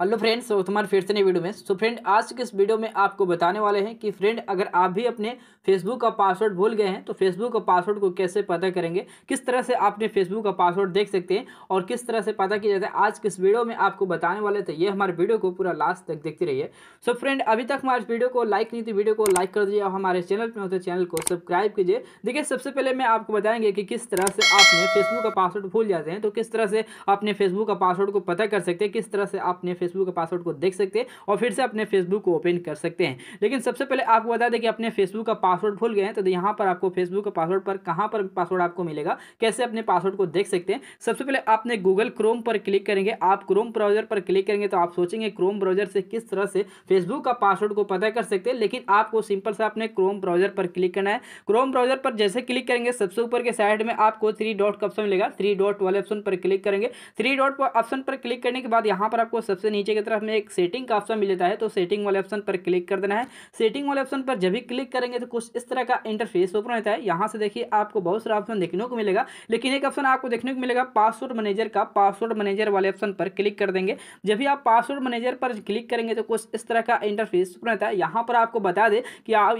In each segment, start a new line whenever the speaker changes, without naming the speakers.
hello friends तो तुम्हारे फिर से नई वीडियो में सो तो फ्रेंड आज के इस वीडियो में आपको बताने वाले हैं कि फ्रेंड अगर आप भी अपने फेसबुक का पासवर्ड भूल गए हैं तो फेसबुक का पासवर्ड को कैसे पता करेंगे किस तरह से आपने फेसबुक का पासवर्ड देख सकते हैं और किस तरह से पता किया जाता है आज के इस वीडियो में आपको बताने वाले थे तो ये हमारे वीडियो को पूरा लास्ट तक देखते रहिए सो फ्रेंड अभी तक हमारे वीडियो को लाइक नहीं थी वीडियो को लाइक कर दीजिए और हमारे चैनल पर होते तो चैनल को सब्सक्राइब कीजिए देखिए सबसे पहले मैं आपको बताएंगे कि किस तरह से आपने फेसबुक का पासवर्ड भूल जाते हैं तो किस तरह से अपने फेसबुक का पासवर्ड को पता कर सकते हैं किस तरह से आपने फेसबुक के पासवर्ड को देख सकते हैं और फिर से अपने फेसबुक को ओपन कर सकते हैं लेकिन सबसे पहले आपको बता दें कि अपने फेसबुक का पासवर्ड भूल गए हैं तो यहाँ पर आपको फेसबुक के पासवर्ड पर कहाँ पर पासवर्ड आपको मिलेगा कैसे अपने पासवर्ड को देख सकते हैं सबसे पहले आपने गूगल क्रोम पर क्लिक करेंगे आप क्रोम ब्राउजर पर क्लिक करेंगे तो आप सोचेंगे क्रोम ब्राउजर से किस तरह से फेसबुक का पासवर्ड को पता कर सकते हैं लेकिन आपको सिंपल से अपने क्रोम ब्राउजर पर क्लिक करना है क्रोम ब्राउजर पर जैसे क्लिक करेंगे सबसे ऊपर के साइड में आपको थ्री डॉट का ऑप्शन मिलेगा थ्री डॉट वाले ऑप्शन पर क्लिक करेंगे थ्री डॉट ऑप्शन पर क्लिक करने के बाद यहाँ पर आपको सबसे नीचे की तरफ में एक सेटिंग का ऑप्शन मिल जाता है तो सेटिंग वाले ऑप्शन पर क्लिक कर देना है सेटिंग वाले ऑप्शन पर जब भी क्लिक करेंगे तो कुछ इस तरह का इंटरफेस ओपन होता है यहाँ से देखिए आपको बहुत सारा ऑप्शन देखने को मिलेगा लेकिन एक ऑप्शन आपको देखने को मिलेगा पासवर्ड मैनेजर का पासवर्ड मैनेजर वाले ऑप्शन पर क्लिक कर देंगे जब भी आप पासवर्ड मैनेजर पर क्लिक करेंगे तो कुछ इस तरह का इंटरफेस ओपन होता है यहाँ पर आपको बता दें कि आप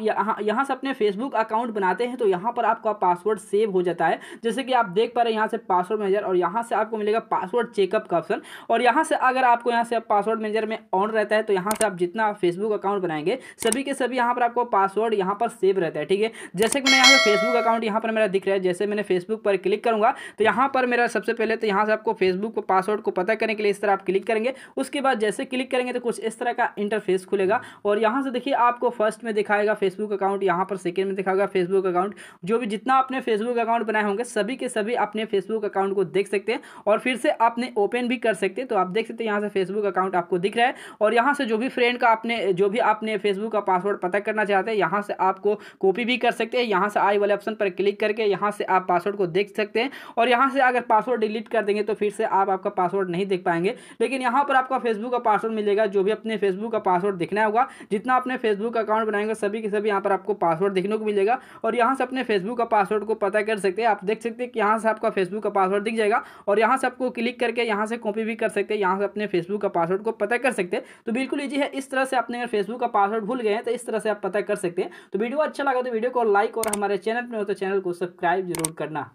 यहाँ से अपने फेसबुक अकाउंट बनाते हैं तो यहाँ पर आपका पासवर्ड सेव हो जाता है जैसे कि आप देख पा रहे हैं यहाँ से पासवर्ड मैनेजर और यहाँ से आपको मिलेगा पासवर्ड चेकअप का ऑप्शन और यहाँ से अगर आपको यहाँ से पासवर्ड मैनेजर में ऑन रहता है तो यहाँ से आप जितना फेसबुक अकाउंट बनाएंगे सभी के सभी यहाँ पर आपको पासवर्ड यहाँ पर सेव रहता है ठीक है जैसे कि मैं यहाँ पर फेसबुक अकाउंट यहाँ पर मेरा दिख रहा है जैसे मैंने फेसबुक पर क्लिक करूँगा तो यहाँ पर मेरा सबसे पहले तो यहाँ से आपको फेसबुक पासवर्ड को पता करने के लिए इस तरह आप क्लिक करेंगे उसके बाद जैसे क्लिक करेंगे तो कुछ इस तरह का इंटरफेस खुलेगा और यहाँ से देखिए आपको फर्स्ट में दिखाएगा फेसबुक अकाउंट यहाँ पर सेकेंड में दिखाएगा फेसबुक अकाउंट जो भी जितना आपने फेसबुक अकाउंट बनाए होंगे सभी के सभी अपने फेसबुक अकाउंट को देख सकते हैं और फिर से आपने ओपन भी कर सकते हैं तो आप देख सकते हैं यहाँ से फेसबुक अकाउंट अकाउंट आपको दिख रहा है और यहाँ से जो भी फ्रेंड का आपने जो भी आपने फेसबुक का पासवर्ड पता करना चाहते हैं यहाँ से आपको कॉपी भी कर सकते हैं यहाँ से आई वाले ऑप्शन पर क्लिक करके यहाँ से आप पासवर्ड को देख सकते हैं और यहाँ से अगर पासवर्ड डिलीट कर देंगे तो फिर से आप आपका पासवर्ड नहीं देख पाएंगे लेकिन यहाँ पर आपका फेसबुक का पासवर्ड मिलेगा जो भी अपने फेसबुक का पासवर्ड दिखना होगा जितना अपने फेसबुक अकाउंट बनाएंगे सभी के सभी यहाँ पर आपको पासवर्ड देखने को मिलेगा और यहाँ से अपने फेसबुक का पासवर्ड को पता कर सकते हैं आप देख सकते हैं कि यहाँ से आपका फेसबुक का पासवर्ड दिख जाएगा और यहाँ से आपको क्लिक करके यहाँ से कॉपी भी कर सकते हैं यहाँ से अपने फेसबुक का पासवर्ड को पता कर सकते हैं तो बिल्कुल ईजी है इस तरह से आपने अगर फेसबुक का पासवर्ड भूल गए हैं तो इस तरह से आप पता कर सकते हैं तो वीडियो अच्छा लगा तो वीडियो को लाइक और हमारे चैनल में हो तो चैनल को सब्सक्राइब जरूर करना